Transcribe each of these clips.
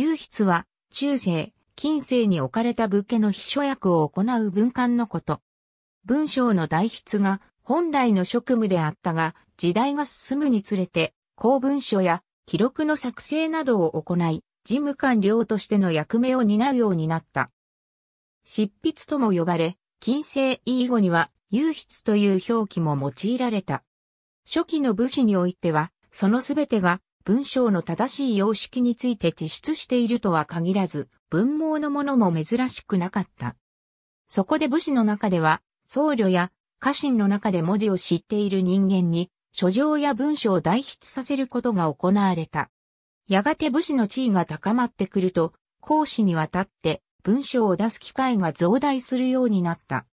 雄筆は、中世、近世に置かれた武家の秘書役を行う文官のこと。文章の代筆が本来の職務であったが、時代が進むにつれて、公文書や記録の作成などを行い、事務官僚としての役目を担うようになった。執筆とも呼ばれ、近世以後には、有筆という表記も用いられた。初期の武士においては、そのすべてが文章の正しい様式について実出しているとは限らず、文盲のものも珍しくなかった。そこで武士の中では、僧侶や家臣の中で文字を知っている人間に、書状や文章を代筆させることが行われた。やがて武士の地位が高まってくると、講師にわたって文章を出す機会が増大するようになった。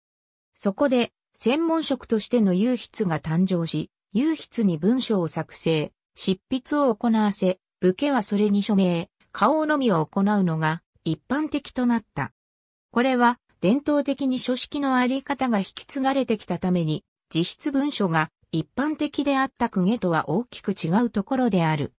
そこで、専門職としての有筆が誕生し、有筆に文章を作成、執筆を行わせ、武家はそれに署名、花王のみを行うのが一般的となった。これは伝統的に書式のあり方が引き継がれてきたために、実質文書が一般的であった公家とは大きく違うところである。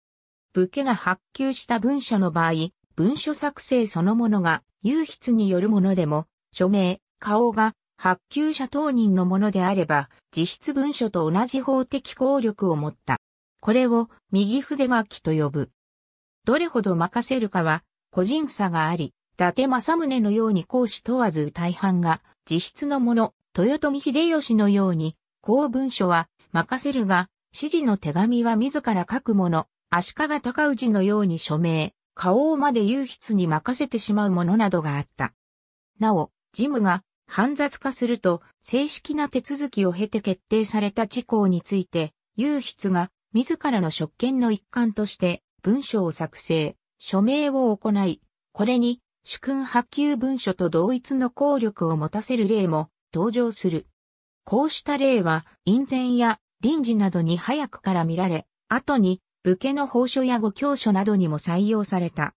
武家が発給した文書の場合、文書作成そのものが有筆によるものでも、署名、顔が発給者当人のものであれば、実質文書と同じ法的効力を持った。これを右筆書きと呼ぶ。どれほど任せるかは個人差があり、伊達政宗のように講師問わず大半が自筆のもの、豊臣秀吉のように公文書は任せるが、指示の手紙は自ら書くもの、足利尊氏のように署名、顔をまで優筆に任せてしまうものなどがあった。なお、事務が煩雑化すると正式な手続きを経て決定された事項について、優筆が自らの職権の一環として文書を作成、署名を行い、これに主君発給文書と同一の効力を持たせる例も登場する。こうした例は、院前や臨時などに早くから見られ、後に武家の法書や御教書などにも採用された。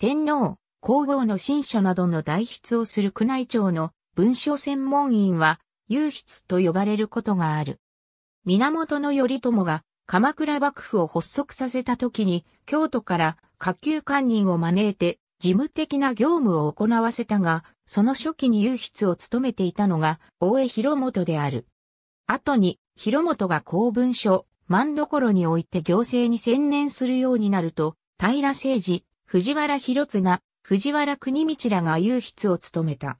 天皇、皇后の新書などの代筆をする宮内庁の文書専門員は、有筆と呼ばれることがある。源頼朝が鎌倉幕府を発足させた時に、京都から下級官人を招いて、事務的な業務を行わせたが、その初期に唯筆を務めていたのが、大江広元である。後に、広元が公文書、万所において行政に専念するようになると、平政治、藤原広綱、藤原国道らが唯筆を務めた。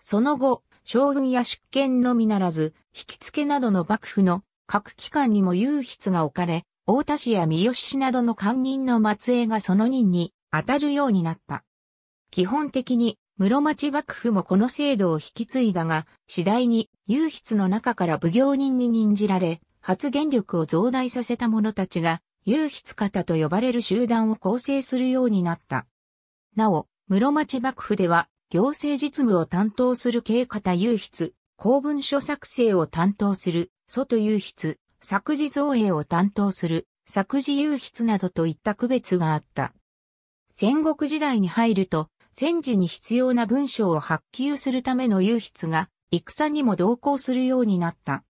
その後、将軍や出権のみならず、引き付けなどの幕府の各機関にも有筆が置かれ、大田市や三好市などの官人の末裔がその任に当たるようになった。基本的に室町幕府もこの制度を引き継いだが、次第に有筆の中から奉行人に任じられ、発言力を増大させた者たちが、有筆方と呼ばれる集団を構成するようになった。なお、室町幕府では、行政実務を担当する経方有筆、公文書作成を担当する外遊筆、作事造営を担当する、作事遊筆などといった区別があった。戦国時代に入ると、戦時に必要な文章を発給するための遊筆が、戦にも同行するようになった。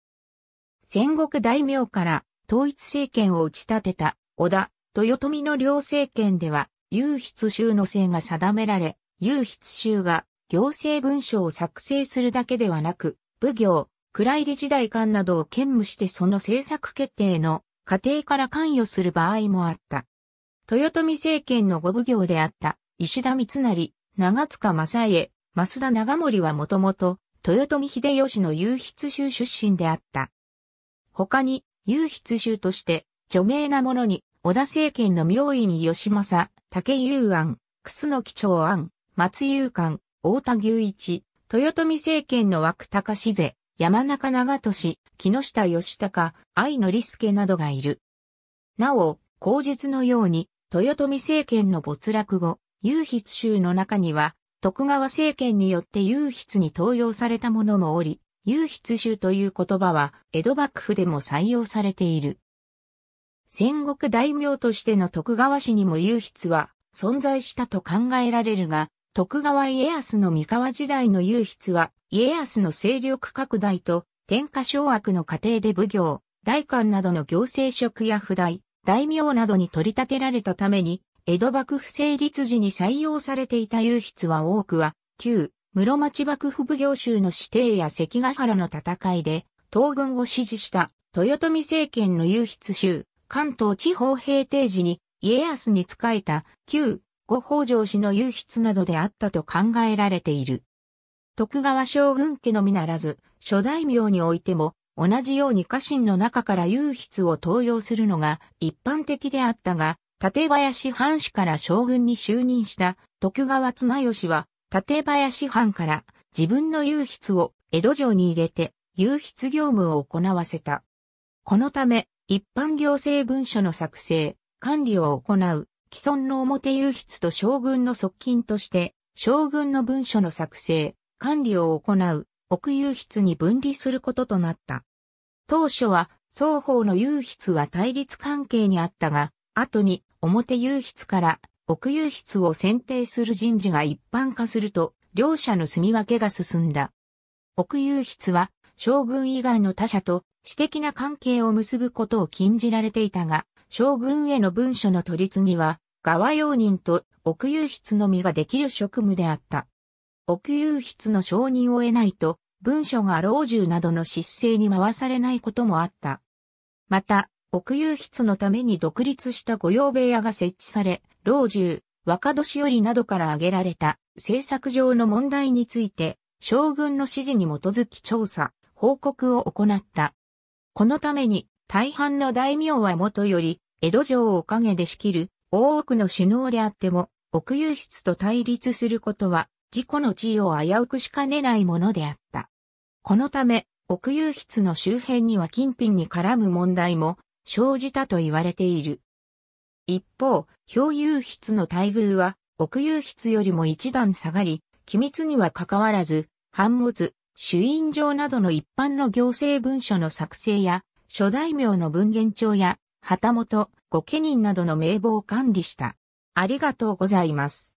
戦国大名から統一政権を打ち立てた、織田、豊臣の両政権では、有筆集の姓が定められ、有筆集が行政文書を作成するだけではなく、奉行、暗イり時代間などを兼務してその政策決定の過程から関与する場合もあった。豊臣政権の五奉行であった石田三成、長塚正江、増田長森はもともと豊臣秀吉の有筆衆出身であった。他に有筆衆として著名なものに織田政権の名位に吉政、竹雄安、楠木長安、松雄館、大田牛一、豊臣政権の枠高志勢、山中長俊、木下義隆、愛のり助などがいる。なお、口述のように、豊臣政権の没落後、雄筆衆の中には、徳川政権によって雄筆に登用されたものもおり、雄筆衆という言葉は、江戸幕府でも採用されている。戦国大名としての徳川氏にも雄筆は存在したと考えられるが、徳川家康の三河時代の雄筆は、家康の勢力拡大と、天下掌握の過程で奉行、大官などの行政職や不代、大名などに取り立てられたために、江戸幕府成立時に採用されていた雄筆は多くは、旧、室町幕府奉行州の指定や関ヶ原の戦いで、東軍を支持した豊臣政権の雄筆州、関東地方平定時に家康に仕えた旧後北条氏の唯筆などであったと考えられている。徳川将軍家のみならず、諸大名においても、同じように家臣の中から唯筆を登用するのが一般的であったが、縦林藩士から将軍に就任した徳川綱吉は、縦林藩から自分の唯筆を江戸城に入れて、唯筆業務を行わせた。このため、一般行政文書の作成、管理を行う既存の表輸筆と将軍の側近として、将軍の文書の作成、管理を行う、奥輸筆に分離することとなった。当初は、双方の輸筆は対立関係にあったが、後に表輸筆から奥輸筆を選定する人事が一般化すると、両者の住み分けが進んだ。奥輸筆は、将軍以外の他者と私的な関係を結ぶことを禁じられていたが、将軍への文書の取り次ぎは、側用人と奥遊筆のみができる職務であった。奥遊筆の承認を得ないと、文書が老中などの失勢に回されないこともあった。また、奥遊筆のために独立した御用部屋が設置され、老中、若年寄りなどから挙げられた政策上の問題について、将軍の指示に基づき調査、報告を行った。このために、大半の大名は元より、江戸城を陰で仕切る、多くの首脳であっても、奥遊室と対立することは、自己の地位を危うくしかねないものであった。このため、奥遊室の周辺には金品に絡む問題も生じたと言われている。一方、表遊室の待遇は、奥遊室よりも一段下がり、機密には関わらず、反物、主印状などの一般の行政文書の作成や、諸大名の文言帳や、旗本、御家人などの名簿を管理した。ありがとうございます。